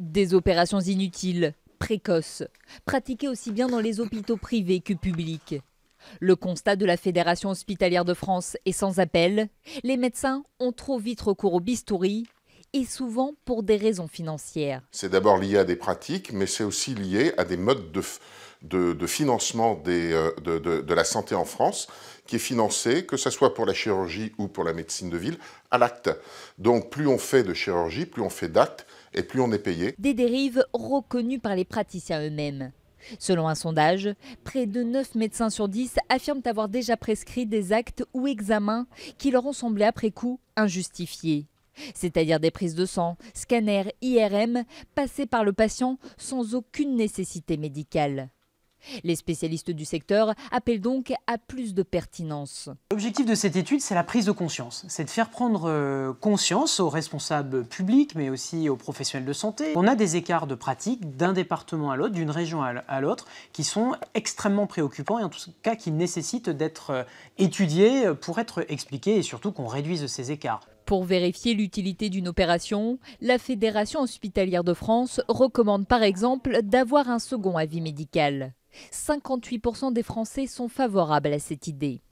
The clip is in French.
Des opérations inutiles, précoces, pratiquées aussi bien dans les hôpitaux privés que publics. Le constat de la Fédération hospitalière de France est sans appel. Les médecins ont trop vite recours au bistouri et souvent pour des raisons financières. C'est d'abord lié à des pratiques, mais c'est aussi lié à des modes de, financement euh, de, la santé en France, qui est financé, que ce soit pour la chirurgie ou pour la médecine de ville, à l'acte. Donc plus on fait de chirurgie, plus on fait d'actes, et plus on est payé. Des dérives reconnues par les praticiens eux-mêmes. Selon un sondage, près de 9 médecins sur 10 affirment avoir déjà prescrit des actes ou examens qui leur ont semblé après coup injustifiés. C'est-à-dire des prises de sang, scanners, IRM, passées par le patient sans aucune nécessité médicale. Les spécialistes du secteur appellent donc à plus de pertinence. L'objectif de cette étude, c'est la prise de conscience. C'est de faire prendre euh, conscience aux responsables publics, mais aussi aux professionnels de santé. On a des écarts de pratique d'un département à l'autre, d'une région à l'autre, qui sont extrêmement préoccupants et en tout cas qui nécessitent d'être euh, étudiés euh, pour être expliqués et surtout qu'on réduise ces écarts. Pour vérifier l'utilité d'une opération, la Fédération hospitalière de France recommande par exemple d'avoir un second avis médical. 58% des Français sont favorables à cette idée.